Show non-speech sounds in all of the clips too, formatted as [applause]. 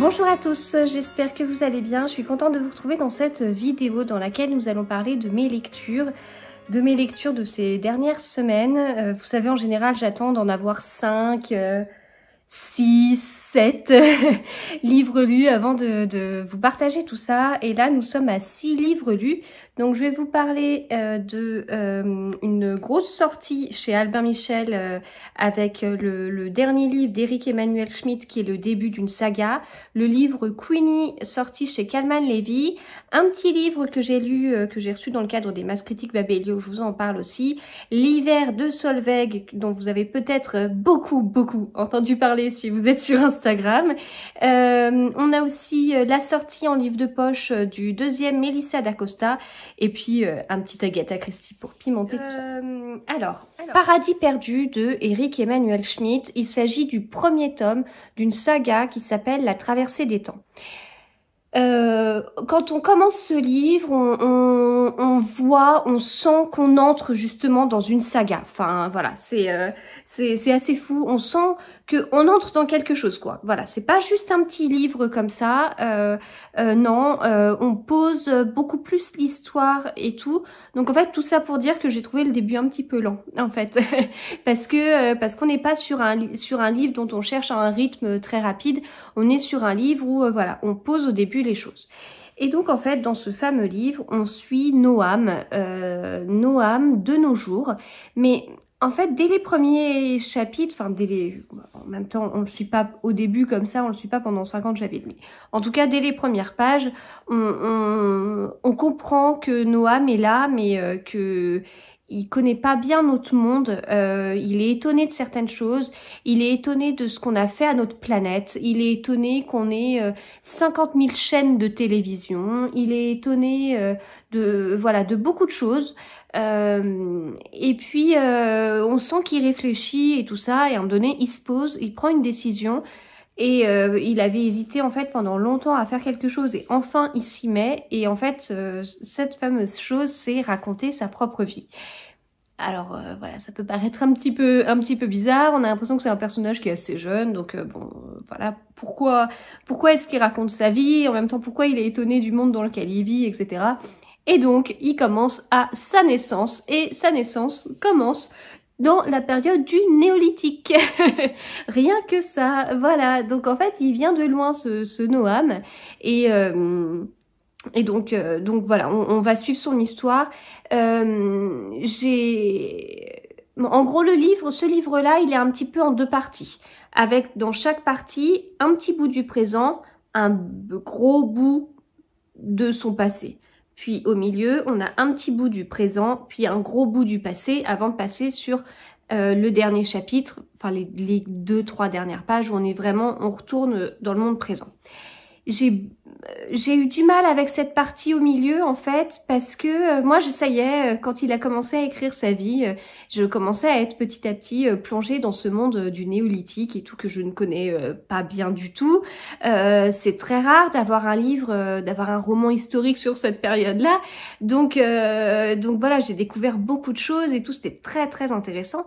Bonjour à tous, j'espère que vous allez bien. Je suis contente de vous retrouver dans cette vidéo dans laquelle nous allons parler de mes lectures, de mes lectures de ces dernières semaines. Euh, vous savez, en général, j'attends d'en avoir 5, 6, euh, 7 euh, [laughs] livres lus avant de, vous partager tout ça. Et là, nous sommes à 6 livres lus. Donc, je vais vous parler euh, de euh, une grosse sortie chez Albin Michel avec le, dernier livre d'Eric Emmanuel Schmidt qui est le début d'une saga, le livre Queenie sorti chez Calman Levy, un petit livre que j'ai lu, que j'ai reçu dans le cadre des masses critiques Babelio, je vous en parle aussi, l'hiver de Solveig dont vous avez peut-être beaucoup, beaucoup entendu parler si vous êtes sur Instagram Instagram. Euh, on a aussi euh, la sortie en livre de poche euh, du deuxième Melissa d'Acosta et puis un petit Agatha Christie pour pimenter tout ça. Alors, Paradis perdu de Eric Emmanuel Schmitt. Il s'agit du premier tome d'une saga qui s'appelle La traversée des temps. quand on commence ce livre, on, voit, on sent qu'on entre justement dans une saga. Enfin, voilà, c'est c'est assez fou. On sent on entre dans quelque chose, quoi. Voilà, c'est pas juste un petit livre comme ça. Euh, euh, non, euh, on pose beaucoup plus l'histoire et tout. Donc en fait, tout ça pour dire que j'ai trouvé le début un petit peu lent, en fait, [laughs] parce que parce qu'on n'est pas sur un sur un livre dont on cherche un rythme très rapide. On est sur un livre où voilà, on pose au début les choses. Et donc en fait dans ce fameux livre on suit Noam, euh, Noam de nos jours, mais en fait, dès les premiers chapitres, enfin, dès les... en même temps, on ne le suit pas au début comme ça, on le suit pas pendant 50 chapitres, mais en tout cas, dès les premières pages, on, comprend que Noam est là, mais qu'il euh, que il connaît pas bien notre monde, euh, il est étonné de certaines choses, il est étonné de ce qu'on a fait à notre planète, il est étonné qu'on ait 50 euh, 000 chaînes de télévision, il est étonné de voilà de beaucoup de choses. Euh, et puis, euh, on sent qu'il réfléchit et tout ça. Et à un moment donné, il se pose, il prend une décision. Et euh, il avait hésité en fait pendant longtemps à faire quelque chose et enfin il s'y met et en fait cette fameuse chose c'est raconter sa propre vie. Alors voilà, ça peut paraître un petit peu un petit peu bizarre, on a l'impression que c'est un personnage qui est assez jeune donc bon voilà, pourquoi pourquoi est-ce qu'il raconte sa vie en même temps pourquoi il est étonné du monde dans lequel il vit etc. Et donc, il commence à sa naissance. Et sa naissance commence dans la période du néolithique. [laughs] Rien que ça, voilà. Donc en fait, il vient de loin ce, Noam. Et, euh, donc, euh, donc voilà, on, va suivre son histoire. Euh, j'ai... En gros, le livre, ce livre-là, il est un petit peu en deux parties. Avec dans chaque partie un petit bout du présent, un gros bout de son passé. Puis au milieu, on a un petit bout du présent, puis un gros bout du passé avant de passer sur euh, le dernier chapitre, enfin les, les, deux, trois dernières pages où on est vraiment, on retourne dans le monde présent. J'ai j'ai eu du mal avec cette partie au milieu en fait parce que euh, moi je ça euh, quand il a commencé à écrire sa vie euh, je commençais à être petit à petit plongée dans ce monde du néolithique et tout que je ne connais pas bien du tout c'est très rare d'avoir un livre d'avoir un roman historique sur cette période là donc donc voilà j'ai découvert beaucoup de choses et tout c'était très très intéressant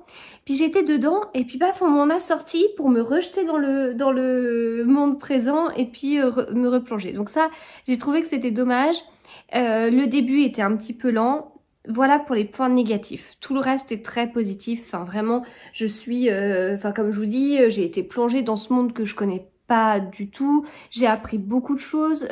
j'étais dedans et puis paf, on m'en a sorti pour me rejeter dans le, dans le monde présent et puis euh, me replonger. Donc ça, j'ai trouvé que c'était dommage. Euh, le début était un petit peu lent. Voilà pour les points négatifs. Tout le reste est très positif. Enfin, vraiment, je suis, euh, enfin, comme je vous dis, j'ai été plongée dans ce monde que je connais pas du tout. J'ai appris beaucoup de choses.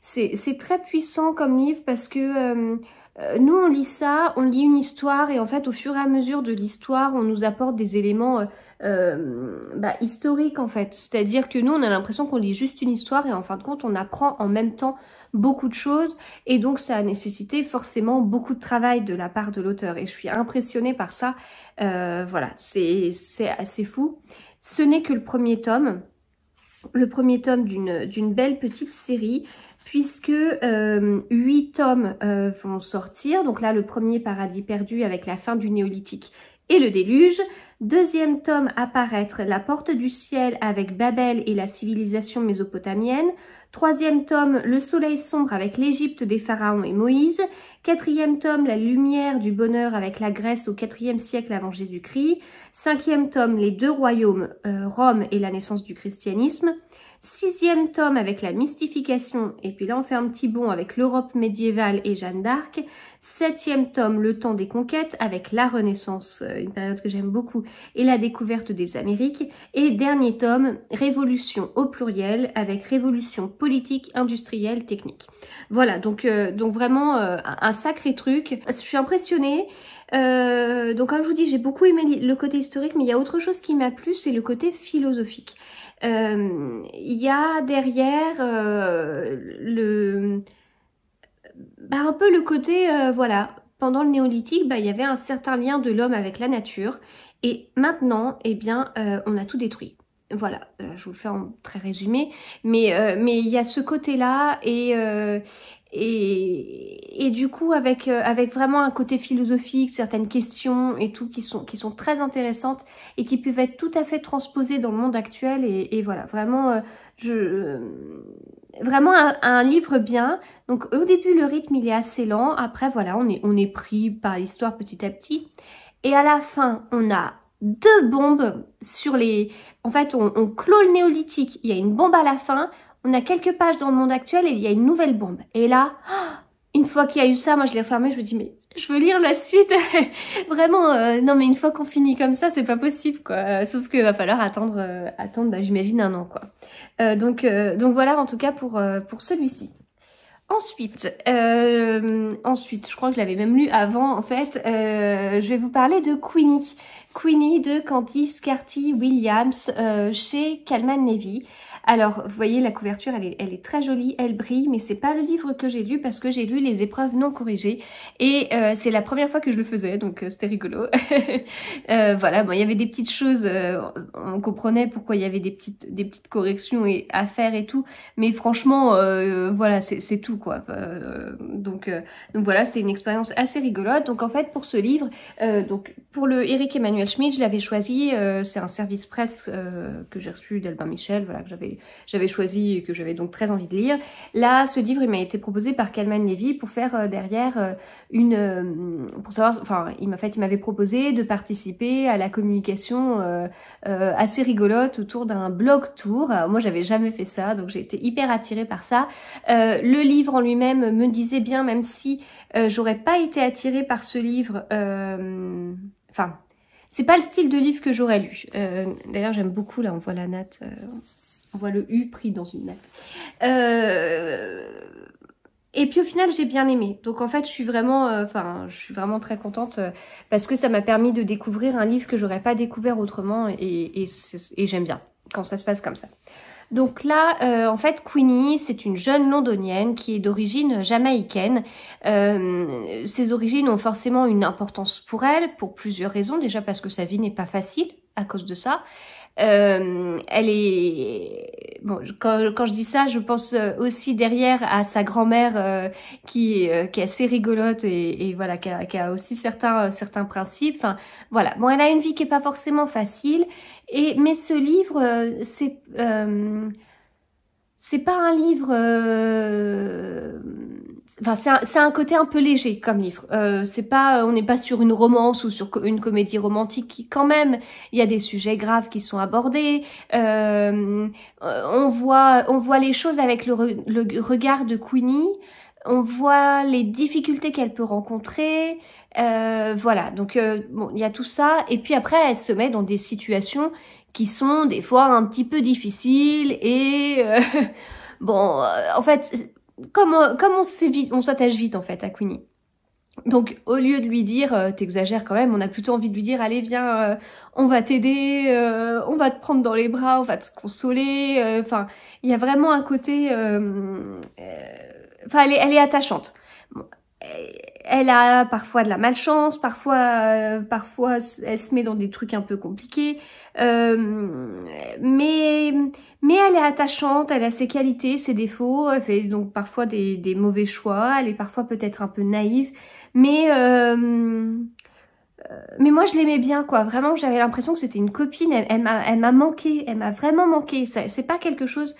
C'est très puissant comme livre parce que euh, nous, on lit ça, on lit une histoire, et en fait, au fur et à mesure de l'histoire, on nous apporte des éléments euh, euh, bah, historiques, en fait. C'est-à-dire que nous, on a l'impression qu'on lit juste une histoire, et en fin de compte, on apprend en même temps beaucoup de choses, et donc ça a nécessité forcément beaucoup de travail de la part de l'auteur, et je suis impressionnée par ça. voilà, c'est assez fou. Ce n'est que le premier tome, le premier tome d'une belle petite série puisque euh, huit tomes euh, vont sortir. Donc là, le premier Paradis perdu avec la fin du néolithique et le déluge. Deuxième tome apparaître La porte du ciel avec Babel et la civilisation mésopotamienne. Troisième tome Le soleil sombre avec l'Égypte des pharaons et Moïse. Quatrième tome La lumière du bonheur avec la Grèce au IVe siècle avant Jésus-Christ. Cinquième tome Les deux royaumes, euh, Rome et la naissance du christianisme. Sixième tome avec la mystification, et puis là on fait un petit bond avec l'Europe médiévale et Jeanne d'Arc. Septième tome, le temps des conquêtes avec la Renaissance, euh, une période que j'aime beaucoup, et la découverte des Amériques. Et dernier tome, Révolution au pluriel avec Révolution politique, industrielle, technique. Voilà, donc, euh, donc vraiment euh, un sacré truc. Je suis impressionnée. donc comme je vous dis, j'ai beaucoup aimé le côté historique, mais il y a autre chose qui m'a plu, c'est le côté philosophique. Euh, il y a derrière euh, le... Bah, un peu le côté, euh, voilà, pendant le néolithique, bah, il y avait un certain lien de l'homme avec la nature. Et maintenant, eh bien, on a tout détruit. Voilà, je vous le fais en très résumé. Mais mais il y a ce côté-là et, et, et, du coup, avec, euh, avec vraiment un côté philosophique, certaines questions et tout qui sont, qui sont très intéressantes et qui peuvent être tout à fait transposées dans le monde actuel. Et, et voilà, vraiment, euh, je, euh, vraiment un, livre bien. Donc au début, le rythme, il est assez lent. Après, voilà, on est, on est pris par l'histoire petit à petit. Et à la fin, on a deux bombes sur les... En fait, on, on clôt le néolithique. Il y a une bombe à la fin on a quelques pages dans le monde actuel et il y a une nouvelle bombe. Et là, [gasps] une fois qu'il y a eu ça, moi je l'ai refermé, je me dis mais je veux lire la suite. [laughs] Vraiment, euh, non mais une fois qu'on finit comme ça, c'est pas possible quoi. Euh, sauf qu'il va falloir attendre, euh, attendre, bah, j'imagine un an quoi. donc donc voilà en tout cas pour pour celui-ci. Ensuite, ensuite, je crois que je l'avais même lu avant en fait. je vais vous parler de Queenie. Queenie de Candice Carty Williams euh, chez Calman Levy. Alors, vous voyez, la couverture, elle est, très jolie, elle brille, mais c'est pas le livre que j'ai lu parce que j'ai lu les épreuves non corrigées et euh, c'est la première fois que je le faisais, donc euh, c'était rigolo. [laughs] voilà, bon, il y avait des petites choses, on comprenait pourquoi il y avait des petites, des petites corrections à faire et tout, mais franchement, voilà, c'est tout quoi. donc, donc voilà, c'était une expérience assez rigolote. Donc en fait, pour ce livre, donc pour le Eric Emmanuel Schmidt, Schmitt, je l'avais choisi, euh, c'est un service presse euh, que j'ai reçu d'Albin Michel, voilà, que j'avais choisi et que j'avais donc très envie de lire. Là, ce livre, il m'a été proposé par Kalman Levy pour faire euh, derrière une... pour savoir, enfin, il m'a fait, il m'avait proposé de participer à la communication assez rigolote autour d'un blog tour. Moi, j'avais jamais fait ça, donc j'ai été hyper attirée par ça. le livre en lui-même me disait bien, même si j'aurais pas été attirée par ce livre... Enfin, c'est pas le style de livre que j'aurais lu. Euh, d'ailleurs, j'aime beaucoup, là, on voit la natte, euh, on voit le U pris dans une natte. Euh, et puis au final, j'ai bien aimé. Donc en fait, je suis vraiment, enfin, je suis vraiment très contente parce que ça m'a permis de découvrir un livre que j'aurais pas découvert autrement et j'aime bien quand ça se passe comme ça. Donc là, euh, en fait, Queenie, c'est une jeune londonienne qui est d'origine jamaïcaine. Euh, ses origines ont forcément une importance pour elle, pour plusieurs raisons. Déjà parce que sa vie n'est pas facile à cause de ça. Euh, elle est bon, quand, quand, je dis ça, je pense euh, aussi derrière à sa grand-mère euh, qui, qui est assez rigolote et, et voilà, qui a, aussi certains, certains principes. Enfin, voilà, bon, elle a une vie qui est pas forcément facile, et, mais ce livre, c'est c'est pas un livre Enfin, c'est un, un, côté un peu léger comme livre. Euh, c'est pas, euh, on n'est pas sur une romance ou sur une comédie romantique qui, quand même, il y a des sujets graves qui sont abordés. Euh, euh on voit, on voit les choses avec le, le regard de Queenie. On voit les difficultés qu'elle peut rencontrer. Euh, voilà. Donc, euh, bon, il y a tout ça. Et puis après, elle se met dans des situations qui sont des fois un petit peu difficiles et [laughs] bon, en fait comme on, on s'attache vite en fait à Queenie. Donc au lieu de lui dire euh, t'exagères quand même, on a plutôt envie de lui dire allez viens, euh, on va t'aider, euh, on va te prendre dans les bras, on va te consoler. Euh, enfin, il y a vraiment un côté, enfin elle est attachante elle a parfois de la malchance, parfois, euh, parfois elle se met dans des trucs un peu compliqués, euh, mais, mais elle est attachante, elle a ses qualités, ses défauts, elle fait donc parfois des, mauvais choix, elle est parfois peut-être un peu naïve, mais, euh, mais moi je l'aimais bien quoi, vraiment j'avais l'impression que c'était une copine, elle, elle m'a manqué, elle m'a vraiment manqué, c'est pas quelque chose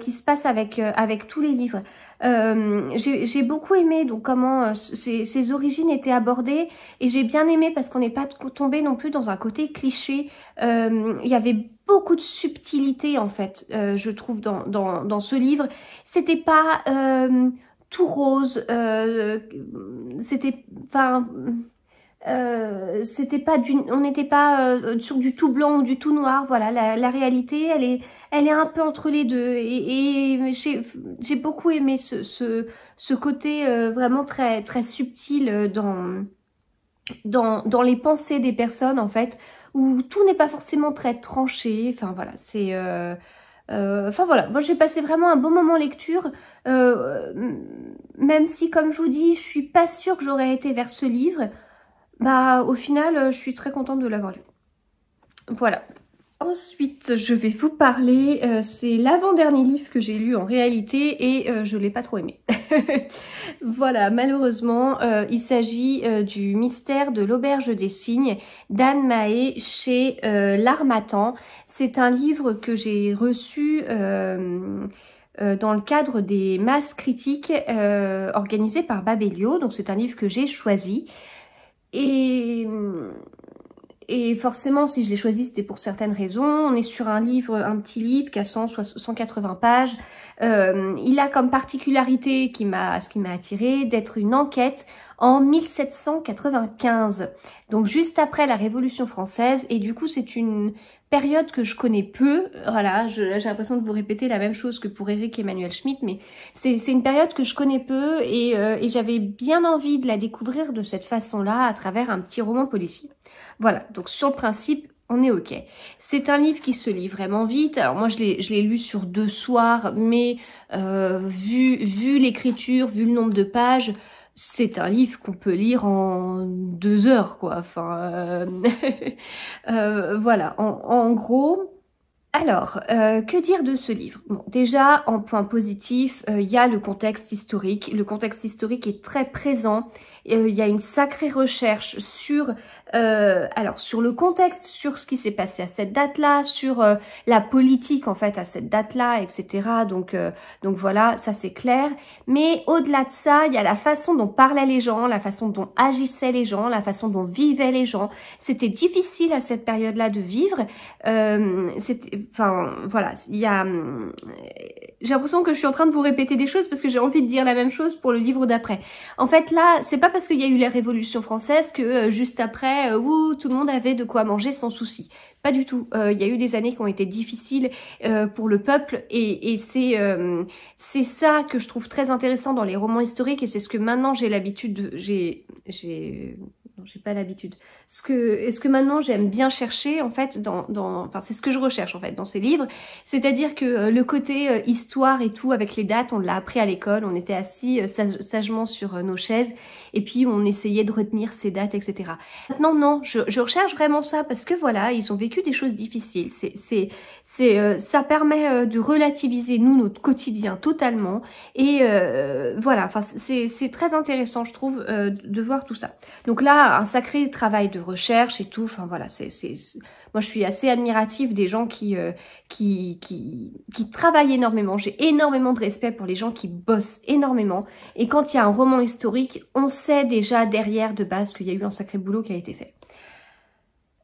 qui se passe avec, avec tous les livres. Euh, j'ai beaucoup aimé donc comment euh, ces origines étaient abordées et j'ai bien aimé parce qu'on n'est pas tombé non plus dans un côté cliché. Euh, il y avait beaucoup de subtilité en fait, euh, je trouve, dans, dans, dans ce livre. C'était pas tout rose, c'était... Enfin euh, c'était pas du, on n'était pas euh, sur du tout blanc ou du tout noir. Voilà, la, la, réalité, elle est, elle est un peu entre les deux. Et, et j'ai beaucoup aimé ce, ce, ce côté euh, vraiment très, très subtil euh, dans, dans, dans les pensées des personnes, en fait, où tout n'est pas forcément très tranché. Enfin, voilà, c'est... Enfin voilà, moi j'ai passé vraiment un bon moment lecture, même si comme je vous dis, je suis pas sûre que j'aurais été vers ce livre, bah, au final, euh, je suis très contente de l'avoir lu. Voilà. Ensuite, je vais vous parler, euh, c'est l'avant-dernier livre que j'ai lu en réalité et je euh, je l'ai pas trop aimé. [laughs] voilà, malheureusement, il s'agit du mystère de l'auberge des signes d'Anne Maé chez L'Armatan. C'est un livre que j'ai reçu dans le cadre des masses critiques organisées par Babelio. Donc c'est un livre que j'ai choisi. Et, forcément, si je l'ai choisi, c'était pour certaines raisons. On est sur un livre, un petit livre qui a 100, 180 pages. Euh, il a comme particularité, qui m'a, ce qui m'a attiré, d'être une enquête en 1795, donc juste après la Révolution française. Et du coup, c'est une, période que je connais peu, voilà, j'ai l'impression de vous répéter la même chose que pour Eric Emmanuel Schmitt, mais c'est une période que je connais peu euh, et, j'avais bien envie de la découvrir de cette façon-là à travers un petit roman policier. Voilà, donc sur le principe, on est ok. C'est un livre qui se lit vraiment vite. Alors moi, je l'ai lu sur deux soirs, mais euh, vu, vu l'écriture, vu le nombre de pages, c'est un livre qu'on peut lire en deux heures, quoi. Enfin, euh, [laughs] euh, voilà. En, gros. Alors, euh, que dire de ce livre bon, Déjà, en point positif, il y a le contexte historique. Le contexte historique est très présent. Il y a une sacrée recherche sur euh, alors sur le contexte, sur ce qui s'est passé à cette date-là, sur euh, la politique en fait à cette date-là, etc. Donc, euh, donc voilà, ça c'est clair. Mais au-delà de ça, il y a la façon dont parlaient les gens, la façon dont agissaient les gens, la façon dont vivaient les gens. C'était difficile à cette période-là de vivre. Euh, enfin voilà, il y a. Hum, j'ai l'impression que je suis en train de vous répéter des choses parce que j'ai envie de dire la même chose pour le livre d'après. En fait là, c'est pas parce qu'il y a eu la Révolution française que juste après euh, où tout le monde avait de quoi manger sans souci. Pas du tout. Euh, il y a eu des années qui ont été difficiles euh, pour le peuple et, c'est c'est ça que je trouve très intéressant dans les romans historiques et c'est ce que maintenant j'ai l'habitude de... J'ai... j'ai j'ai pas l'habitude. Ce que, ce que maintenant j'aime bien chercher en fait dans, dans enfin c'est ce que je recherche en fait dans ces livres, c'est-à-dire que le côté histoire et tout avec les dates, on l'a appris à l'école, on était assis sagement sur nos chaises et puis on essayait de retenir ces dates, etc. Maintenant, non, je, je recherche vraiment ça parce que voilà, ils ont vécu des choses difficiles. C'est, c'est, euh, ça permet euh, de relativiser nous notre quotidien totalement et euh, voilà. Enfin, c'est très intéressant, je trouve, de, euh, de voir tout ça. Donc là, un sacré travail de recherche et tout. Enfin voilà, c'est moi, je suis assez admirative des gens euh, qui, qui, qui, travaillent énormément. J'ai énormément de respect pour les gens qui bossent énormément. Et quand il y a un roman historique, on sait déjà derrière de base qu'il y a eu un sacré boulot qui a été fait.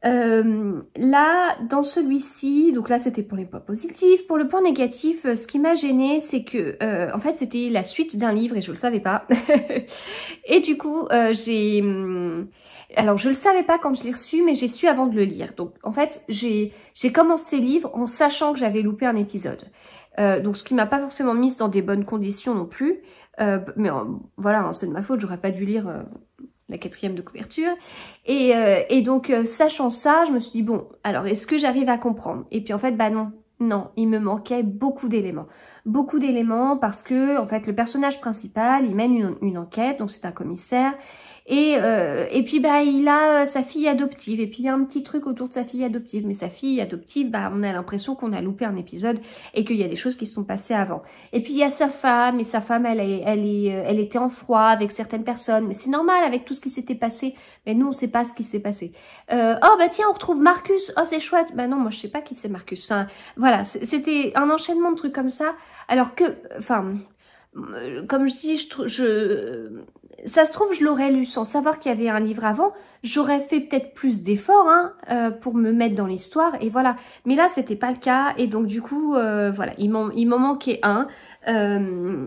Euh, là, dans celui-ci, donc là c'était pour les points positifs. Pour le point négatif, euh, ce qui m'a gêné, c'est que en fait c'était la suite d'un livre et je le savais pas. [laughs] et du coup, j'ai hum, alors, je ne le savais pas quand je l'ai reçu, mais j'ai su avant de le lire. Donc, en fait, j'ai commencé le livre en sachant que j'avais loupé un épisode. Euh, donc, ce qui m'a pas forcément mise dans des bonnes conditions non plus. Euh, mais euh, voilà, hein, c'est de ma faute, j'aurais pas dû lire la quatrième de couverture. Et, et donc, sachant ça, je me suis dit, bon, alors, est-ce que j'arrive à comprendre Et puis, en fait, bah non, non, il me manquait beaucoup d'éléments. Beaucoup d'éléments parce que, en fait, le personnage principal, il mène une, une enquête, donc c'est un commissaire, et, euh, et puis, bah, il a euh, sa fille adoptive. Et puis, il y a un petit truc autour de sa fille adoptive. Mais sa fille adoptive, bah, on a l'impression qu'on a loupé un épisode et qu'il y a des choses qui se sont passées avant. Et puis, il y a sa femme. Et sa femme, elle, est, elle, est, euh, elle était en froid avec certaines personnes. Mais c'est normal avec tout ce qui s'était passé. Mais nous, on ne sait pas ce qui s'est passé. oh, bah tiens, on retrouve Marcus. Oh, c'est chouette. Bah non, moi, je sais pas qui c'est Marcus. Enfin, voilà, c'était un enchaînement de trucs comme ça. Alors que, enfin, comme je dis, je, je ça se trouve, je l'aurais lu sans savoir qu'il y avait un livre avant. J'aurais fait peut-être plus d'efforts hein, euh, pour me mettre dans l'histoire et voilà. Mais là, c'était pas le cas et donc du coup, euh, voilà, il m'en manquait un. Euh,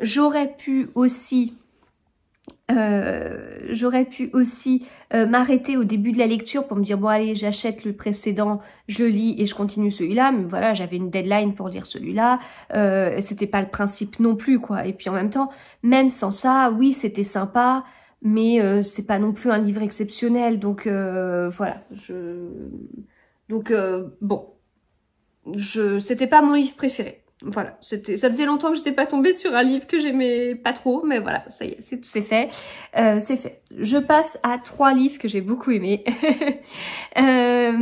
j'aurais pu aussi, j'aurais pu aussi euh, m'arrêter au début de la lecture pour me dire bon allez j'achète le précédent, je le lis et je continue celui-là, mais voilà j'avais une deadline pour lire celui-là, euh, c'était pas le principe non plus quoi. Et puis en même temps, même sans ça, oui c'était sympa, mais euh, c'est pas non plus un livre exceptionnel, donc euh, voilà. Je... Donc bon, je c'était pas mon livre préféré voilà, ça faisait longtemps que n'étais pas tombée sur un livre que j'aimais pas trop, mais voilà, ça y est, c'est, fait, euh, c'est fait. Je passe à trois livres que j'ai beaucoup aimés. [laughs] Euh,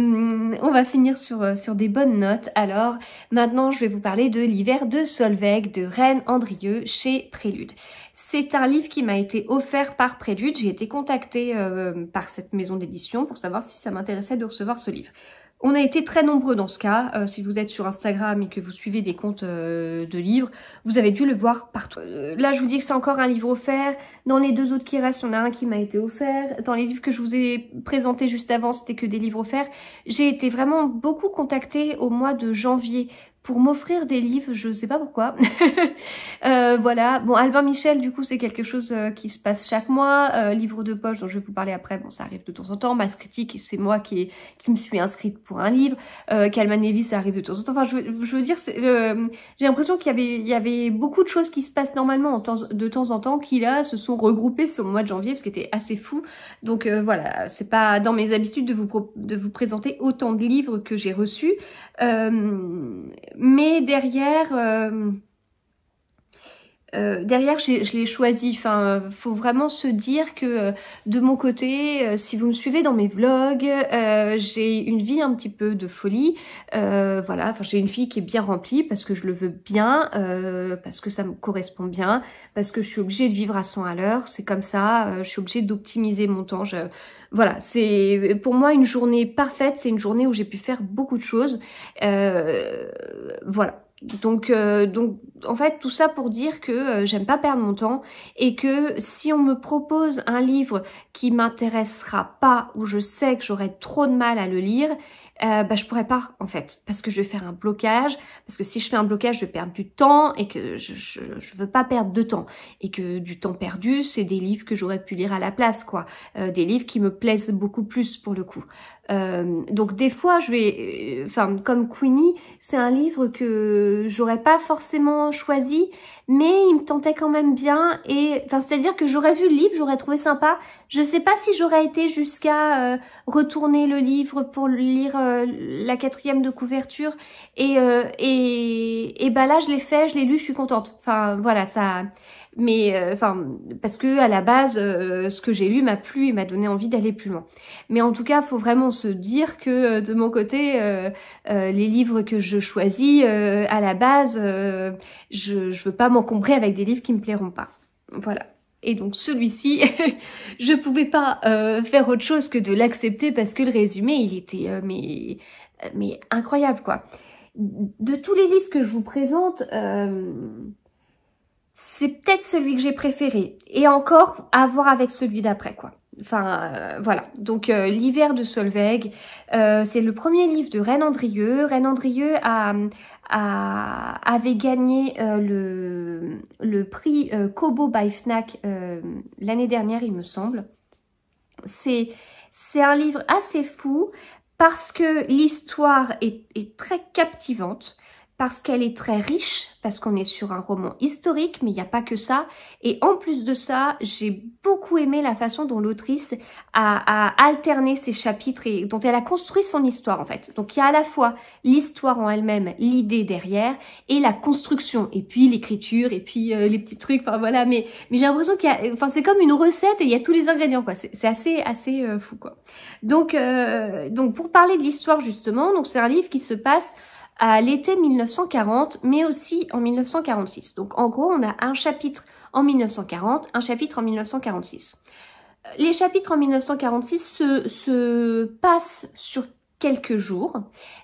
on va finir sur, euh, sur des bonnes notes. Alors, maintenant, je vais vous parler de l'hiver de Solveig de Reine Andrieux chez Prélude. C'est un livre qui m'a été offert par Prélude. J'ai été contactée par cette maison d'édition pour savoir si ça m'intéressait de recevoir ce livre. On a été très nombreux dans ce cas. Euh, si vous êtes sur Instagram et que vous suivez des comptes euh, de livres, vous avez dû le voir partout. Euh, là, je vous dis que c'est encore un livre offert. Dans les deux autres qui restent, il y en a un qui m'a été offert. Dans les livres que je vous ai présentés juste avant, c'était que des livres offerts. J'ai été vraiment beaucoup contactée au mois de janvier pour m'offrir des livres, je sais pas pourquoi. [laughs] Euh, voilà, bon Albin Michel du coup c'est quelque chose euh, qui se passe chaque mois, euh, livre de poche dont je vais vous parler après, bon ça arrive de temps en temps, Masse Critique c'est moi qui, qui me suis inscrite pour un livre, euh, Calman Levy ça arrive de temps en temps, enfin je, veux dire euh, j'ai l'impression qu'il y avait, y avait beaucoup de choses qui se passent normalement de temps en temps qui là se sont regroupées sur le mois de janvier, ce qui était assez fou, donc voilà, c'est pas dans mes habitudes de vous, de vous présenter autant de livres que j'ai reçus, euh, mais derrière euh, euh, derrière, je l'ai choisi. Enfin, euh, faut vraiment se dire que euh, de mon côté, si vous me suivez dans mes vlogs, j'ai une vie un petit peu de folie. voilà, enfin, j'ai une fille qui est bien remplie parce que je le veux bien, parce que ça me correspond bien, parce que je suis obligée de vivre à 100 à l'heure. C'est comme ça. je suis obligée d'optimiser mon temps. voilà, c'est pour moi une journée parfaite. C'est une journée où j'ai pu faire beaucoup de choses. voilà. Donc, euh, donc, en fait, tout ça pour dire que euh, j'aime pas perdre mon temps et que si on me propose un livre qui m'intéressera pas ou je sais que j'aurai trop de mal à le lire, euh, bah, je pourrais pas en fait parce que je vais faire un blocage parce que si je fais un blocage je vais perdre du temps et que je, je, veux pas perdre de temps et que du temps perdu c'est des livres que j'aurais pu lire à la place quoi des livres qui me plaisent beaucoup plus pour le coup euh, donc des fois, je vais, euh, enfin comme Queenie, c'est un livre que j'aurais pas forcément choisi, mais il me tentait quand même bien. Et enfin, c'est-à-dire que j'aurais vu le livre, j'aurais trouvé sympa. Je sais pas si j'aurais été jusqu'à euh, retourner le livre pour lire la quatrième de couverture. Et et et bah ben là, je l'ai fait, je l'ai lu, je suis contente. Enfin voilà, ça mais euh, enfin parce que à la base euh, ce que j'ai lu m'a plu et m'a donné envie d'aller plus loin. Mais en tout cas, faut vraiment se dire que euh, de mon côté, les livres que je choisis à la base, je, je veux pas m'encombrer avec des livres qui me plairont pas. Voilà. Et donc celui-ci, [laughs] je pouvais pas faire autre chose que de l'accepter parce que le résumé, il était mais mais incroyable quoi. De tous les livres que je vous présente. Euh, c'est peut-être celui que j'ai préféré. Et encore, à voir avec celui d'après, quoi. Enfin, euh, voilà. Donc, euh, L'hiver de Solveig, euh, c'est le premier livre de Reine Andrieux. Reine Andrieux a, avait gagné le, le, prix Kobo by Fnac l'année dernière, il me semble. C'est un livre assez fou parce que l'histoire est très captivante parce qu'elle est très riche, parce qu'on est sur un roman historique, mais il n'y a pas que ça. Et en plus de ça, j'ai beaucoup aimé la façon dont l'autrice a, alterné ses chapitres et dont elle a construit son histoire en fait. Donc il y a à la fois l'histoire en elle-même, l'idée derrière, et la construction, et puis l'écriture, et puis euh, les petits trucs, enfin voilà. Mais, mais j'ai l'impression qu'il y a, enfin c'est comme une recette et il y a tous les ingrédients quoi. C'est assez assez euh, fou quoi. Donc euh, donc pour parler de l'histoire justement, donc c'est un livre qui se passe à l'été 1940, mais aussi en 1946. Donc en gros, on a un chapitre en 1940, un chapitre en 1946. Les chapitres en 1946 se, se passent sur quelques jours.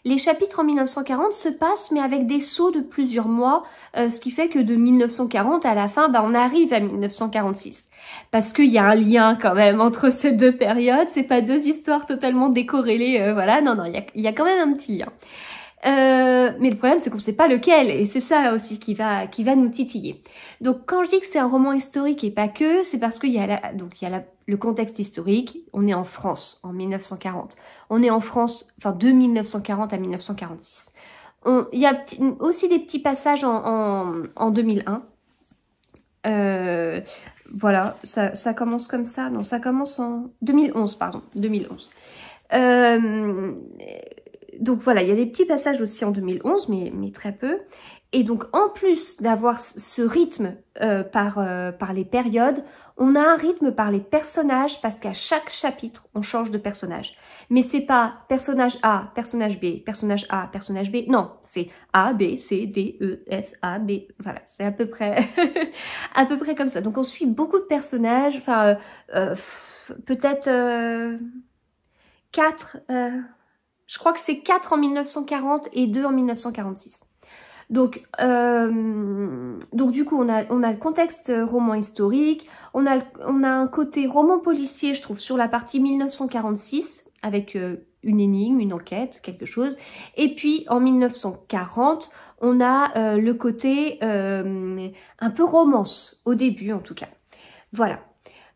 Les chapitres en 1940 se passent, mais avec des sauts de plusieurs mois, euh, ce qui fait que de 1940 à la fin, bah, on arrive à 1946. Parce qu'il y a un lien quand même entre ces deux périodes, c'est pas deux histoires totalement décorrélées, euh, voilà, non, non, il y a, y a, quand même un petit lien. Euh, mais le problème, c'est qu'on ne sait pas lequel, et c'est ça aussi qui va, qui va nous titiller. Donc, quand je dis que c'est un roman historique et pas que, c'est parce qu'il y a, donc, il y a le contexte historique. On est en France en 1940. On est en France, enfin, de 1940 à 1946. On, il y a aussi des petits passages en, en, 2001. Euh, voilà, ça, ça, commence comme ça. Non, ça commence en 2011, pardon, 2011. Euh, donc voilà, il y a des petits passages aussi en 2011, mais, très peu. Et donc en plus d'avoir ce rythme euh, euh, par, les périodes, on a un rythme par les personnages parce qu'à chaque chapitre, on change de personnage. Mais c'est pas personnage A, personnage B, personnage A, personnage B. Non, c'est A, B, C, D, E, F, A, B. Voilà, c'est à peu près [laughs] à peu près comme ça. Donc on suit beaucoup de personnages, enfin euh, peut-être quatre je crois que c'est 4 en 1940 et 2 en 1946. Donc, euh, donc du coup, on a, on a le contexte euh, roman historique, on a, on a un côté roman policier, je trouve, sur la partie 1946, avec euh, une énigme, une enquête, quelque chose. Et puis, en 1940, on a le côté un peu romance, au début en tout cas. Voilà.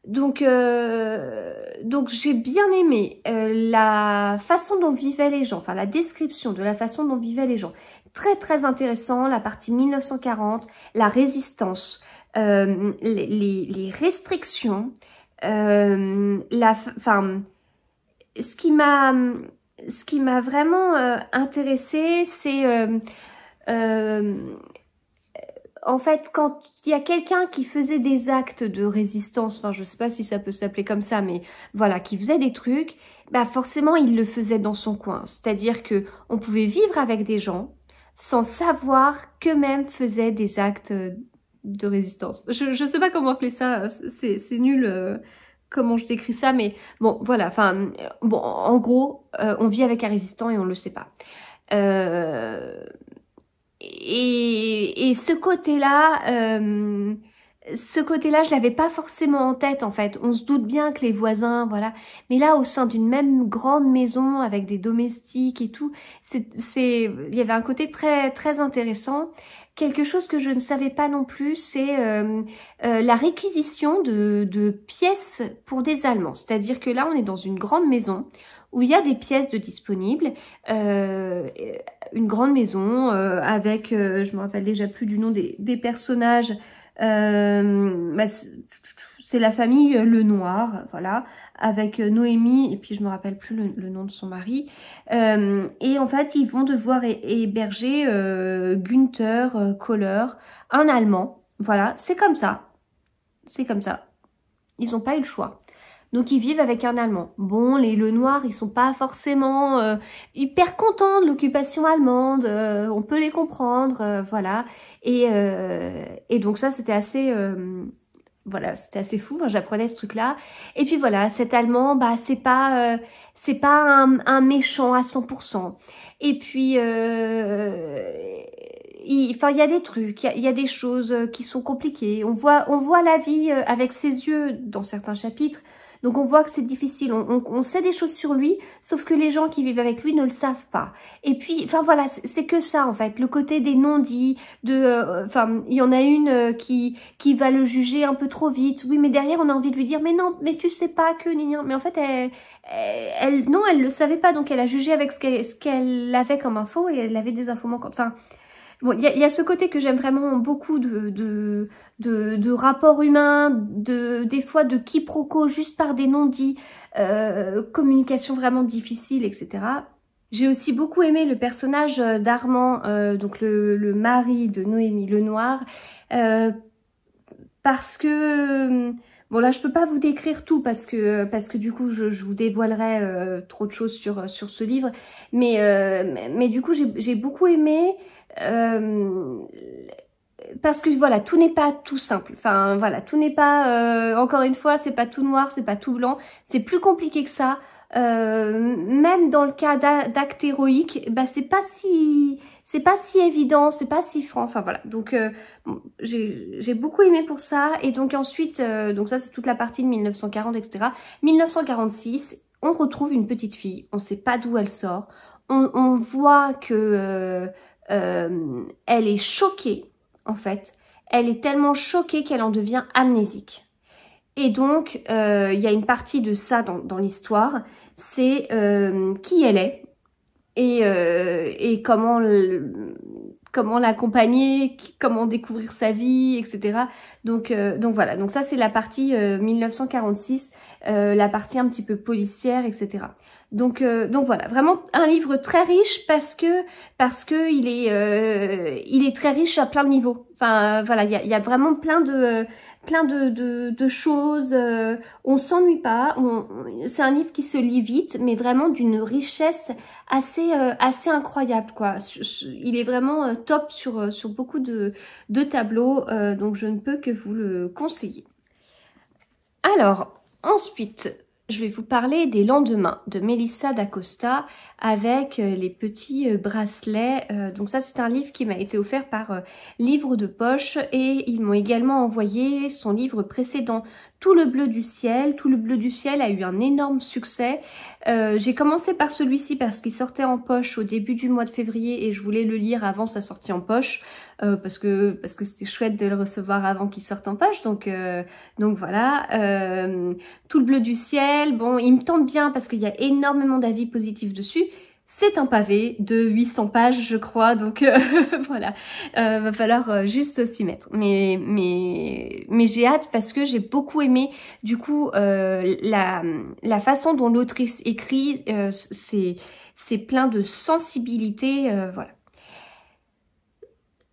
Donc, euh, donc j'ai bien aimé euh, la façon dont vivaient les gens, enfin la description de la façon dont vivaient les gens. Très très intéressant, la partie 1940, la résistance, euh, les, restrictions, la, enfin, ce qui m'a, ce qui m'a vraiment intéressé, c'est en fait, quand il y a quelqu'un qui faisait des actes de résistance, enfin, je sais pas si ça peut s'appeler comme ça, mais voilà, qui faisait des trucs, bah forcément, il le faisait dans son coin. C'est-à-dire que on pouvait vivre avec des gens sans savoir qu'eux-mêmes faisaient des actes de résistance. Je, ne sais pas comment appeler ça, c'est nul euh, comment je décris ça, mais bon, voilà, enfin, bon, en gros, euh, on vit avec un résistant et on le sait pas. Euh, et, ce côté-là, euh, ce côté-là, je l'avais pas forcément en tête en fait. On se doute bien que les voisins, voilà. Mais là, au sein d'une même grande maison avec des domestiques et tout, c'est, il y avait un côté très très intéressant. Quelque chose que je ne savais pas non plus, c'est euh, euh, la réquisition de, de pièces pour des Allemands. C'est-à-dire que là, on est dans une grande maison où il y a des pièces de disponibles, euh, une grande maison euh, avec, euh, je me rappelle déjà plus du nom des, personnages, bah, c'est la famille Le Noir, voilà, avec Noémie, et puis je me rappelle plus le, nom de son mari. et en fait, ils vont devoir héberger Günther Kohler, un Allemand, voilà, c'est comme ça, c'est comme ça. Ils n'ont pas eu le choix. Donc ils vivent avec un Allemand. Bon, les le noirs, ils sont pas forcément euh, hyper contents de l'occupation allemande, euh, on peut les comprendre, euh, voilà. Et, et, donc ça, c'était assez... voilà, c'était assez fou, j'apprenais ce truc-là. Et puis voilà, cet Allemand, bah c'est pas, c'est pas un, méchant à 100%. Et puis, il, enfin, il y a des trucs, il y, y, a des choses qui sont compliquées. On voit, on voit la vie avec ses yeux dans certains chapitres. Donc on voit que c'est difficile, on, sait des choses sur lui, sauf que les gens qui vivent avec lui ne le savent pas. Et puis, enfin voilà, c'est que ça en fait, le côté des non-dits, de, euh, enfin il y en a une euh, qui qui va le juger un peu trop vite. Oui, mais derrière on a envie de lui dire, mais non, mais tu sais pas que, mais en fait elle, elle, non, elle le savait pas, donc elle a jugé avec ce qu'elle avait comme info et elle avait des infos manquantes. Enfin, Bon, il y, a ce côté que j'aime vraiment beaucoup de, de, de, de rapports humains, de, des fois de quiproquos juste par des non-dits, euh, communication vraiment difficile, etc. J'ai aussi beaucoup aimé le personnage euh, d'Armand, euh, donc le, le, mari de Noémie Lenoir, euh, parce que... Euh, bon là je peux pas vous décrire tout parce que parce que du coup je, je vous dévoilerai euh, trop de choses sur sur ce livre mais euh, mais du coup j'ai beaucoup aimé euh, parce que voilà, tout n'est pas tout simple. Enfin voilà, tout n'est pas euh, encore une fois, c'est pas tout noir, c'est pas tout blanc. C'est plus compliqué que ça. Euh, même dans le cas d'actes héroïques, bah c'est pas si c'est pas si évident, c'est pas si franc. Enfin voilà. Donc euh, j'ai beaucoup aimé pour ça. Et donc ensuite, donc ça c'est toute la partie de 1940, etc. 1946, on retrouve une petite fille. On sait pas d'où elle sort. On, on voit que euh, elle est choquée, en fait. Elle est tellement choquée qu'elle en devient amnésique. Et donc, euh, il y a une partie de ça dans, l'histoire, c'est euh, qui elle est et, comment comment l'accompagner, comment découvrir sa vie, etc. Donc, donc voilà, donc ça c'est la partie 1946, la partie un petit peu policière, etc. Donc, euh, donc voilà, vraiment un livre très riche parce que parce que il est euh, il est très riche à plein de niveaux. Enfin voilà, il y a, vraiment plein de plein de, choses. Euh, on s'ennuie pas. C'est un livre qui se lit vite, mais vraiment d'une richesse assez assez incroyable quoi. Il est vraiment top sur sur beaucoup de de tableaux. donc je ne peux que vous le conseiller. Alors ensuite je vais vous parler des lendemains de Melissa d'Acosta avec euh, les petits euh, bracelets. Euh, donc ça c'est un livre qui m'a été offert par Livre de Poche et ils m'ont également envoyé son livre précédent Tout le bleu du ciel. Tout le bleu du ciel a eu un énorme succès. Euh, j'ai commencé par celui-ci parce qu'il sortait en poche au début du mois de février et je voulais le lire avant sa sortie en poche euh, parce que parce que c'était chouette de le recevoir avant qu'il sorte en poche. Donc euh, donc voilà, tout le bleu du ciel. Bon, il me tente bien parce qu'il y a énormément d'avis positifs dessus. C'est un pavé de 800 pages, je crois, donc euh, [laughs] voilà, euh, va falloir euh, juste s'y mettre. Mais, mais, mais j'ai hâte parce que j'ai beaucoup aimé, du coup, euh, la, la façon dont l'autrice écrit, c'est c'est plein de sensibilité, voilà.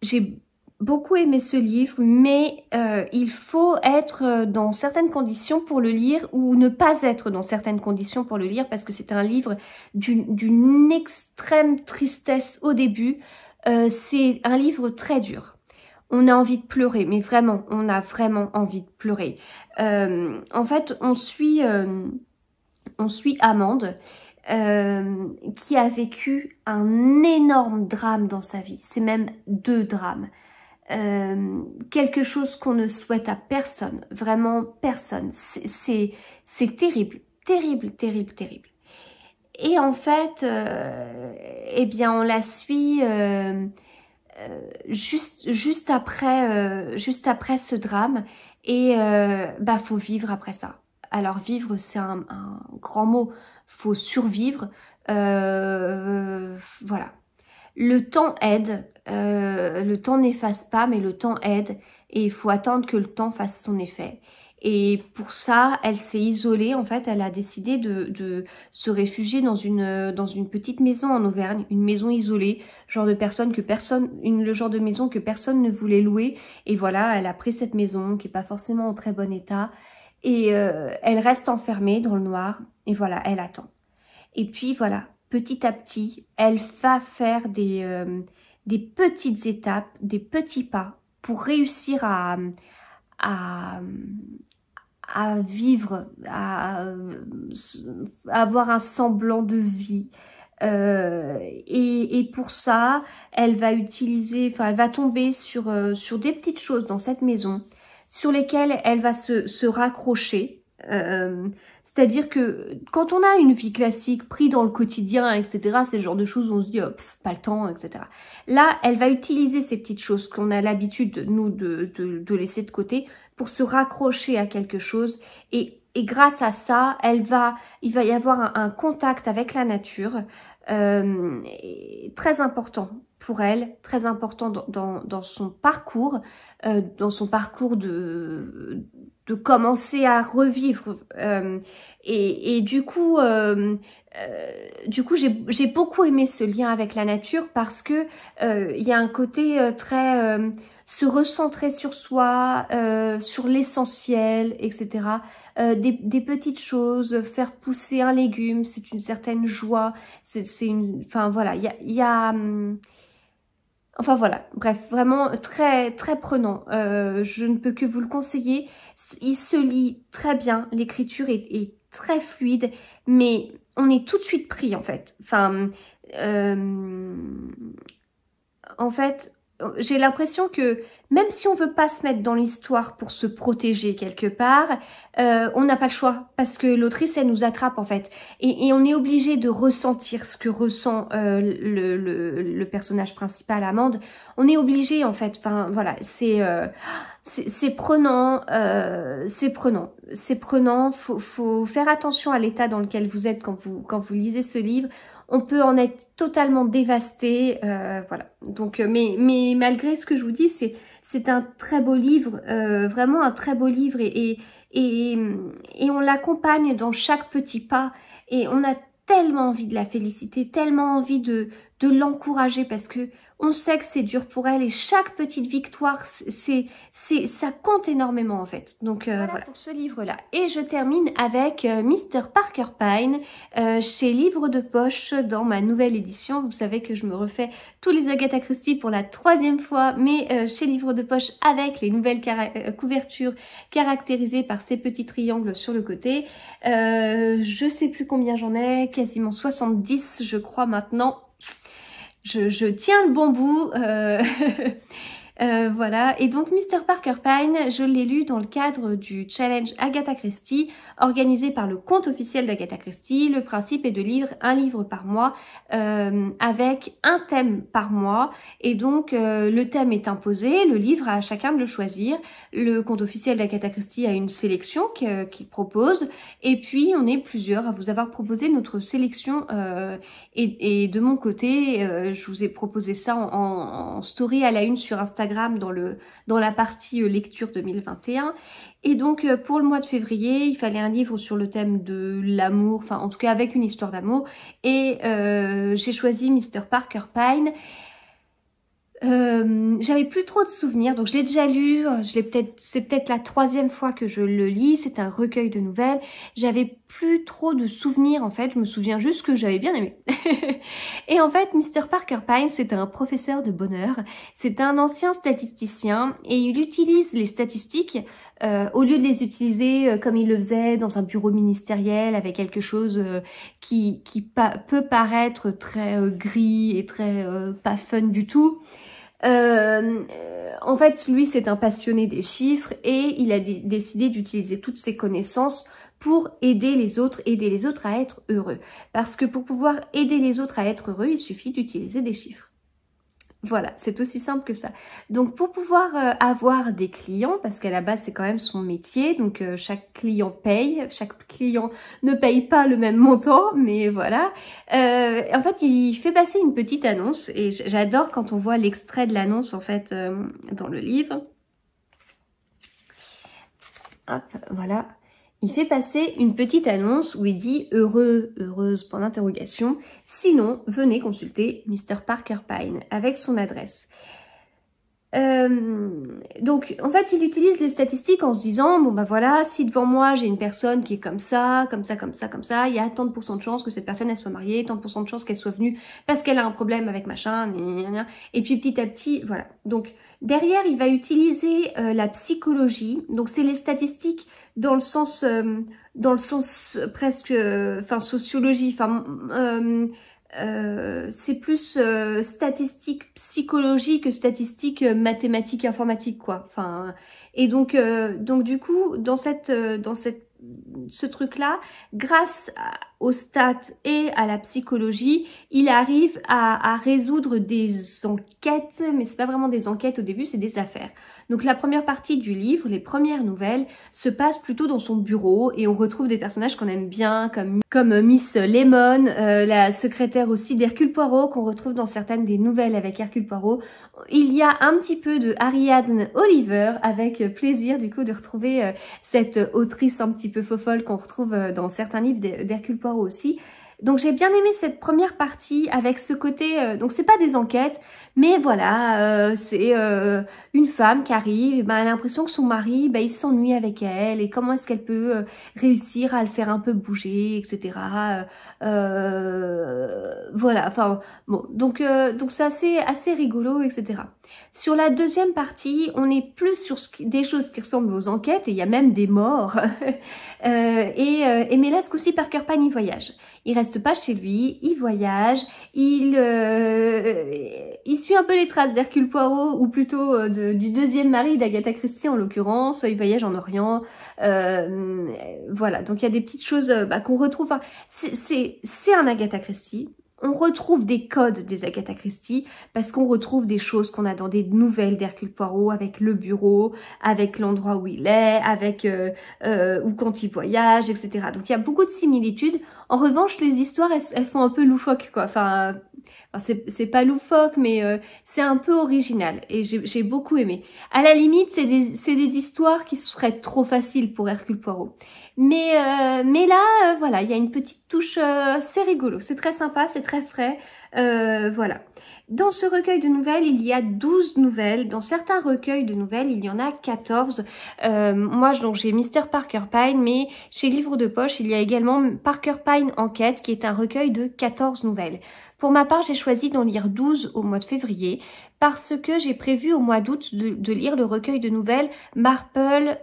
J'ai beaucoup aimé ce livre, mais euh, il faut être euh, dans certaines conditions pour le lire ou ne pas être dans certaines conditions pour le lire parce que c'est un livre d'une extrême tristesse au début. Euh, c'est un livre très dur. On a envie de pleurer, mais vraiment, on a vraiment envie de pleurer. en fait, on suit, on Amande. qui a vécu un énorme drame dans sa vie. C'est même deux drames. Euh, quelque chose qu'on ne souhaite à personne, vraiment personne. C'est terrible, terrible, terrible, terrible. Et en fait, euh, eh bien, on la suit euh, juste, juste, après, juste après ce drame. Et bah, faut vivre après ça. Alors vivre, c'est un, un, grand mot. Faut survivre. voilà. Le temps aide, euh, le temps n'efface pas, mais le temps aide et il faut attendre que le temps fasse son effet. Et pour ça, elle s'est isolée, en fait, elle a décidé de, se réfugier dans une, dans une petite maison en Auvergne, une maison isolée, genre de personne que personne, une, le genre de maison que personne ne voulait louer. Et voilà, elle a pris cette maison qui est pas forcément en très bon état. Et euh, elle reste enfermée dans le noir. Et voilà, elle attend. Et puis voilà, petit à petit, elle va faire des, euh, des petites étapes, des petits pas pour réussir à, à, à vivre, à, avoir un semblant de vie. Euh, et, et, pour ça, elle va utiliser, enfin, elle va tomber sur, euh, sur des petites choses dans cette maison sur lesquelles elle va se, se raccrocher. C'est-à-dire que quand on a une vie classique, pris dans le quotidien, etc., c'est le genre de choses on se dit, oh, pas le temps, etc. Là, elle va utiliser ces petites choses qu'on a l'habitude, nous, de, de, laisser de côté pour se raccrocher à quelque chose. Et, et grâce à ça, elle va, il va y avoir un, contact avec la nature euh, très important pour elle, très important dans, dans, son parcours, euh, dans son parcours de, commencer à revivre. Euh, et, du coup, euh, euh, du coup, j'ai beaucoup aimé ce lien avec la nature parce que il y a un côté très se recentrer sur soi, sur l'essentiel, etc. Des, des, petites choses, faire pousser un légume, c'est une certaine joie. C'est une, enfin voilà, il y a, hum, Enfin voilà, bref, vraiment très très prenant. Euh, je ne peux que vous le conseiller. Il se lit très bien, l'écriture est, très fluide, mais on est tout de suite pris en fait. Enfin, euh, en fait, j'ai l'impression que même si on veut pas se mettre dans l'histoire pour se protéger quelque part, euh, on n'a pas le choix parce que l'autrice elle nous attrape en fait et, on est obligé de ressentir ce que ressent euh, le, personnage principal Amande. On est obligé en fait. Enfin voilà, c'est euh, c'est prenant, c'est prenant, c'est prenant. Faut, faut faire attention à l'état dans lequel vous êtes quand vous quand vous lisez ce livre on peut en être totalement dévasté, voilà. Donc, mais, mais malgré ce que je vous dis, c'est c'est un très beau livre, euh, vraiment un très beau livre et, et, et, et on l'accompagne dans chaque petit pas et on a tellement envie de la féliciter, tellement envie de, de l'encourager parce que on sait que c'est dur pour elle et chaque petite victoire, c'est, c'est, ça compte énormément en fait. Donc euh, voilà, pour ce livre-là. Et je termine avec euh, Mr. Parker Pine euh, chez Livre de Poche dans ma nouvelle édition. Vous savez que je me refais tous les Agatha Christie pour la troisième fois, mais chez Livre de Poche avec les nouvelles couvertures caractérisées par ces petits triangles sur le côté. je sais plus combien j'en ai, quasiment 70 je crois maintenant je, je tiens le bon bout. Euh, [laughs] Euh, voilà, et donc Mr. Parker Pine, je l'ai lu dans le cadre du challenge Agatha Christie, organisé par le compte officiel d'Agatha Christie. Le principe est de lire un livre par mois euh, avec un thème par mois. Et donc euh, le thème est imposé, le livre à chacun de le choisir. Le compte officiel d'Agatha Christie a une sélection qu'il propose. Et puis on est plusieurs à vous avoir proposé notre sélection. Et, de mon côté, je vous ai proposé ça en story à la une sur Instagram dans, le, dans la partie euh, lecture 2021. Et donc euh, pour le mois de février, il fallait un livre sur le thème de l'amour, enfin en tout cas avec une histoire d'amour. Et euh, j'ai choisi Mr. Parker Pine. j'avais plus trop de souvenirs, donc je l'ai déjà lu, je peut-être, c'est peut-être la troisième fois que je le lis, c'est un recueil de nouvelles. J'avais plus trop de souvenirs en fait, je me souviens juste que j'avais bien aimé. [laughs] et en fait, Mr. Parker Pine, c'est un professeur de bonheur, c'est un ancien statisticien et il utilise les statistiques euh, au lieu de les utiliser euh, comme il le faisait dans un bureau ministériel avec quelque chose euh, qui, qui peut paraître très gris et très pas fun du tout. en fait, lui, c'est un passionné des chiffres et il a décidé d'utiliser toutes ses connaissances pour aider les autres, aider les autres à être heureux. Parce que pour pouvoir aider les autres à être heureux, il suffit d'utiliser des chiffres. Voilà, c'est aussi simple que ça. Donc pour pouvoir euh, avoir des clients, parce qu'à la base c'est quand même son métier, donc euh, chaque client paye, chaque client ne paye pas le même montant, mais voilà. Euh, en fait, il fait passer une petite annonce, et j'adore quand on voit l'extrait de l'annonce en fait dans le livre. Hop, voilà il fait passer une petite annonce où il dit heureux, heureuse, point d'interrogation. Sinon, venez consulter Mr. Parker Pine avec son adresse. Euh, donc, en fait, il utilise les statistiques en se disant, bon bah voilà, si devant moi j'ai une personne qui est comme ça, comme ça, comme ça, comme ça, il y a tant de pourcents de chances que cette personne elle soit mariée, tant de pourcents de chances qu'elle soit venue parce qu'elle a un problème avec machin, et puis petit à petit, voilà. Donc derrière, il va utiliser euh, la psychologie. Donc c'est les statistiques dans le sens, euh, dans le sens euh, presque, enfin sociologie, enfin euh, c'est plus euh, statistique psychologique que statistique euh, mathématique informatique quoi. Enfin et donc donc du coup dans cette dans cette ce truc là grâce à, au stats et à la psychologie, il arrive à, à résoudre des enquêtes, mais c'est pas vraiment des enquêtes au début, c'est des affaires. Donc la première partie du livre, les premières nouvelles, se passe plutôt dans son bureau et on retrouve des personnages qu'on aime bien, comme, comme Miss Lemon, euh, la secrétaire aussi d'Hercule Poirot, qu'on retrouve dans certaines des nouvelles avec Hercule Poirot. Il y a un petit peu de Ariadne Oliver, avec plaisir du coup de retrouver euh, cette autrice un petit peu fofolle qu'on retrouve euh, dans certains livres d'Hercule Poirot aussi donc j'ai bien aimé cette première partie avec ce côté, euh, donc c'est pas des enquêtes, mais voilà, euh, c'est euh, une femme qui arrive, et ben, elle a l'impression que son mari, ben, il s'ennuie avec elle, et comment est-ce qu'elle peut réussir à le faire un peu bouger, etc. voilà, enfin bon, donc donc c'est assez, assez rigolo, etc. Sur la deuxième partie, on est plus sur des choses qui ressemblent aux enquêtes, et il y a même des morts. [laughs] et, et mais là, ce coup voyage il reste pas chez lui, il voyage, il, euh, il suit un peu les traces d'Hercule Poirot, ou plutôt euh, du deuxième mari d'Agatha Christie en l'occurrence, il voyage en Orient, euh, voilà, donc il y a des petites choses bah, qu'on retrouve, c'est un Agatha Christie, on retrouve des codes des Agatha Christie parce qu'on retrouve des choses qu'on a dans des nouvelles d'Hercule Poirot avec le bureau, avec l'endroit où il est, avec euh, euh, ou quand il voyage, etc. Donc il y a beaucoup de similitudes. En revanche, les histoires elles, font un peu loufoque quoi. Enfin, c'est pas loufoque, mais euh, c'est un peu original et j'ai beaucoup aimé. À la limite, c'est des histoires qui seraient trop faciles pour Hercule Poirot. Mais, euh, mais là, euh, voilà, il y a une petite touche, euh, c'est rigolo, c'est très sympa, c'est très frais, voilà. Dans ce recueil de nouvelles, il y a 12 nouvelles. Dans certains recueils de nouvelles, il y en a 14. Euh, moi, donc j'ai Mister Parker Pine, mais chez Livre de Poche, il y a également Parker Pine Enquête, qui est un recueil de 14 nouvelles. Pour ma part, j'ai choisi d'en lire 12 au mois de février, parce que j'ai prévu au mois d'août de, lire le recueil de nouvelles Marple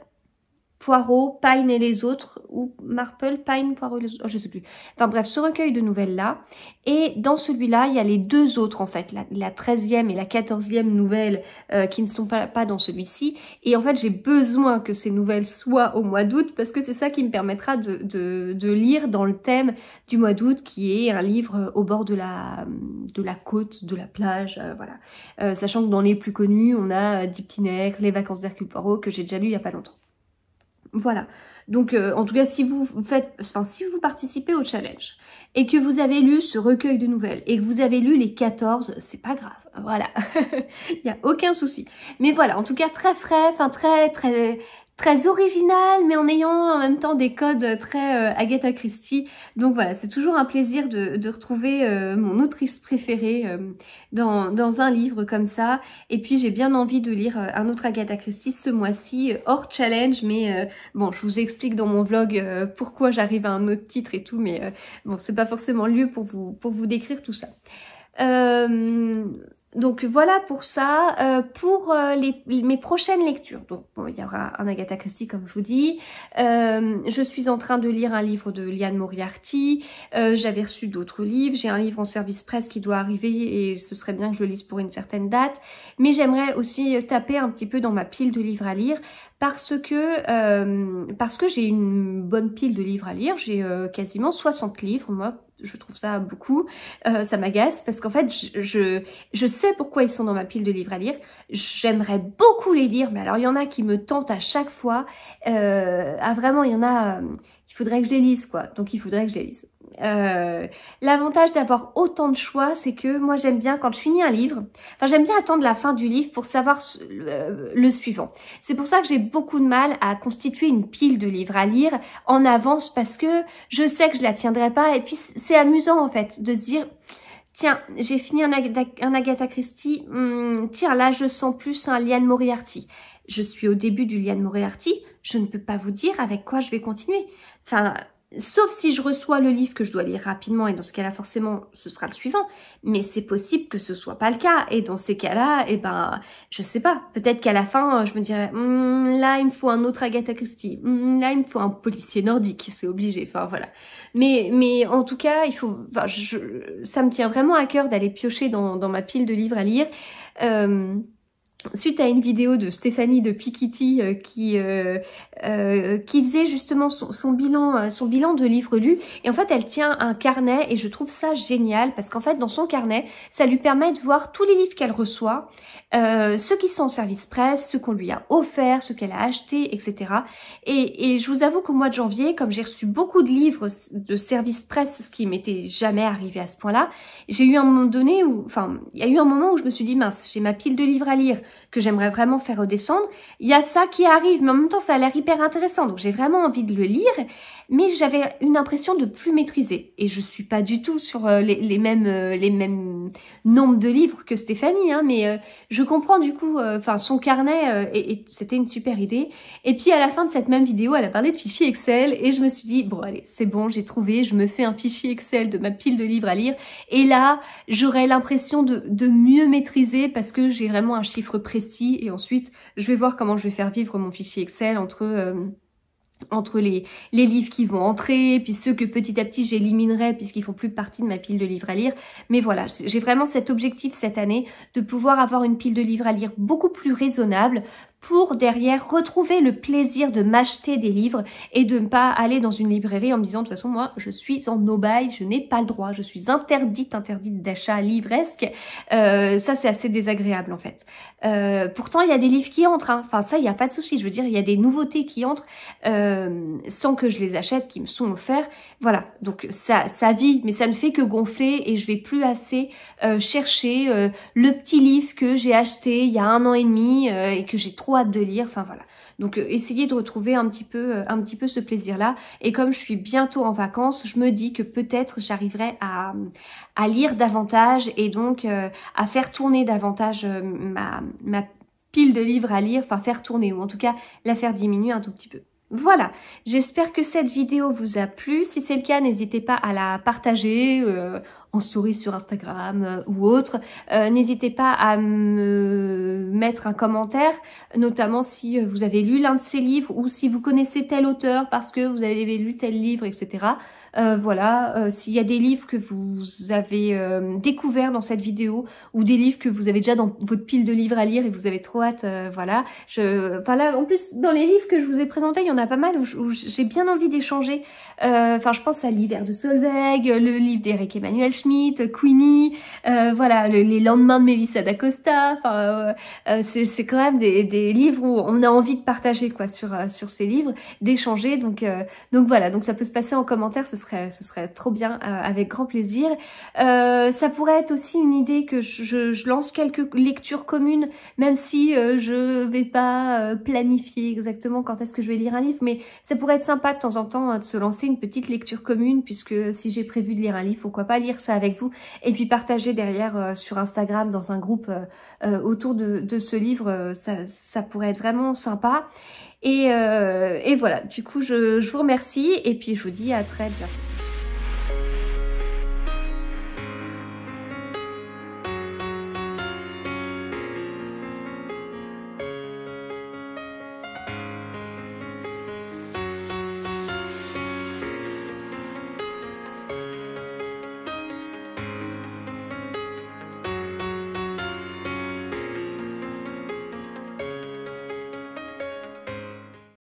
Poirot, Pine et les autres, ou Marple, Pine, Poirot, les autres, oh, je sais plus. Enfin bref, ce recueil de nouvelles-là. Et dans celui-là, il y a les deux autres, en fait, la, treizième et la quatorzième nouvelles euh, qui ne sont pas, pas dans celui-ci. Et en fait, j'ai besoin que ces nouvelles soient au mois d'août, parce que c'est ça qui me permettra de, de, lire dans le thème du mois d'août, qui est un livre euh, au bord de la, de la côte, de la plage, euh, voilà. sachant que dans les plus connus, on a Diptinaire, Les vacances d'Hercule Poirot, que j'ai déjà lu il y a pas longtemps. Voilà. Donc, euh, en tout cas, si vous faites, enfin, si vous participez au challenge et que vous avez lu ce recueil de nouvelles et que vous avez lu les 14, c'est pas grave. Voilà. [laughs] Il n'y a aucun souci. Mais voilà, en tout cas, très frais, enfin, très, très, très original, mais en ayant en même temps des codes très euh, Agatha Christie. Donc voilà, c'est toujours un plaisir de, retrouver euh, mon autrice préférée euh, dans, un livre comme ça. Et puis j'ai bien envie de lire un autre Agatha Christie ce mois-ci, hors challenge, mais bon, je vous explique dans mon vlog pourquoi j'arrive à un autre titre et tout, mais bon, c'est pas forcément lieu pour vous, pour vous décrire tout ça. Euh, donc voilà pour ça, euh, pour euh, les, mes prochaines lectures. Donc il y aura un Agatha Christie comme je vous dis. Euh, je suis en train de lire un livre de Liane Moriarty. J'avais reçu d'autres livres. J'ai un livre en service presse qui doit arriver et ce serait bien que je le lise pour une certaine date. Mais j'aimerais aussi taper un petit peu dans ma pile de livres à lire parce que parce que j'ai une bonne pile de livres à lire. J'ai quasiment 60 livres moi je trouve ça beaucoup, euh, ça m'agace parce qu'en fait, je, je, sais pourquoi ils sont dans ma pile de livres à lire. J'aimerais beaucoup les lire, mais alors il y en a qui me tentent à chaque fois. Euh, ah vraiment, il y en a, euh, il faudrait que je les lise quoi. Donc il faudrait que je les lise. Euh, L'avantage d'avoir autant de choix, c'est que moi j'aime bien quand je finis un livre, enfin j'aime bien attendre la fin du livre pour savoir euh, le, suivant. C'est pour ça que j'ai beaucoup de mal à constituer une pile de livres à lire en avance parce que je sais que je la tiendrai pas et puis c'est amusant en fait de se dire tiens j'ai fini un, Agatha Christie, hmm, tiens là je sens plus un Liane Moriarty. Je suis au début du Liane Moriarty, je ne peux pas vous dire avec quoi je vais continuer. Enfin Sauf si je reçois le livre que je dois lire rapidement, et dans ce cas-là, forcément, ce sera le suivant. Mais c'est possible que ce soit pas le cas. Et dans ces cas-là, eh ben, je sais pas. Peut-être qu'à la fin, euh, je me dirais, hmm, là, il me faut un autre Agatha Christie. Hmm, là, il me faut un policier nordique. [laughs] C'est obligé. Enfin, voilà. Mais, mais en tout cas, il faut, je, ça me tient vraiment à cœur d'aller piocher dans, ma pile de livres à lire. Euh, suite à une vidéo de Stéphanie de Pikiti euh, qui, euh, euh, qui faisait justement son, bilan, son bilan de livres lus. Et en fait, elle tient un carnet et je trouve ça génial parce qu'en fait, dans son carnet, ça lui permet de voir tous les livres qu'elle reçoit, ceux qui sont en service presse, ceux qu'on lui a offert ceux qu'elle a achetés, etc. Et, et je vous avoue qu'au mois de janvier, comme j'ai reçu beaucoup de livres de service presse, ce qui m'était jamais arrivé à ce point-là, j'ai eu un moment donné où, enfin, il y a eu un moment où je me suis dit, mince, j'ai ma pile de livres à lire que j'aimerais vraiment faire redescendre. Il y a ça qui arrive, mais en même temps, ça a l'air hyper intéressant. Donc, j'ai vraiment envie de le lire mais j'avais une impression de plus maîtriser. Et je suis pas du tout sur euh, les, mêmes euh, les mêmes nombres de livres que Stéphanie, hein, mais euh, je comprends du coup, enfin son carnet et, c'était une super idée. Et puis à la fin de cette même vidéo, elle a parlé de fichier Excel et je me suis dit bon allez c'est bon, j'ai trouvé, je me fais un fichier Excel de ma pile de livres à lire. Et là j'aurai l'impression de mieux maîtriser parce que j'ai vraiment un chiffre précis et ensuite je vais voir comment je vais faire vivre mon fichier Excel entre entre les, les, livres qui vont entrer, puis ceux que petit à petit j'éliminerai puisqu'ils font plus partie de ma pile de livres à lire. Mais voilà, j'ai vraiment cet objectif cette année de pouvoir avoir une pile de livres à lire beaucoup plus raisonnable, pour derrière retrouver le plaisir de m'acheter des livres et de ne pas aller dans une librairie en me disant de toute façon moi je suis en no-buy, je n'ai pas le droit, je suis interdite, interdite d'achat livresque. Euh, ça c'est assez désagréable en fait. Euh, pourtant il y a des livres qui entrent, hein. enfin ça il n'y a pas de souci, je veux dire il y a des nouveautés qui entrent euh, sans que je les achète, qui me sont offerts. Voilà, donc ça, ça vit, mais ça ne fait que gonfler et je vais plus assez chercher le petit livre que j'ai acheté il y a un an et demi et que j'ai trop hâte de lire, enfin voilà. Donc euh, essayez de retrouver un petit peu, euh, un petit peu ce plaisir-là. Et comme je suis bientôt en vacances, je me dis que peut-être j'arriverai à, à, lire davantage et donc euh, à faire tourner davantage ma, ma pile de livres à lire, enfin faire tourner ou en tout cas la faire diminuer un tout petit peu. Voilà, j'espère que cette vidéo vous a plu. Si c'est le cas, n'hésitez pas à la partager euh, en souris sur Instagram euh, ou autre. Euh, n'hésitez pas à me mettre un commentaire, notamment si vous avez lu l'un de ces livres ou si vous connaissez tel auteur parce que vous avez lu tel livre, etc. Euh, voilà, euh, s'il y a des livres que vous avez euh, découverts dans cette vidéo ou des livres que vous avez déjà dans votre pile de livres à lire et vous avez trop hâte, voilà. Je, enfin là, en plus, dans les livres que je vous ai présentés, il y en a pas mal où j'ai bien envie d'échanger. Enfin, je pense à l'hiver de Solveig, le livre d'Eric Emmanuel Schmitt, Queenie, voilà, les lendemains de Melissa d'Acosta. Enfin, c'est quand même des, des livres où on a envie de partager quoi sur sur ces livres, d'échanger. Donc donc voilà, donc ça peut se passer en commentaire ce serait trop bien, euh, avec grand plaisir. Euh, ça pourrait être aussi une idée que je, lance quelques lectures communes, même si je euh, je vais pas planifier exactement quand est-ce que je vais lire un livre, mais ça pourrait être sympa de temps en temps hein, de se lancer une petite lecture commune, puisque si j'ai prévu de lire un livre, pourquoi pas lire ça avec vous, et puis partager derrière sur Instagram dans un groupe autour de, ce livre, ça, ça pourrait être vraiment sympa. Et, euh, et voilà, du coup, je, je vous remercie et puis je vous dis à très bientôt.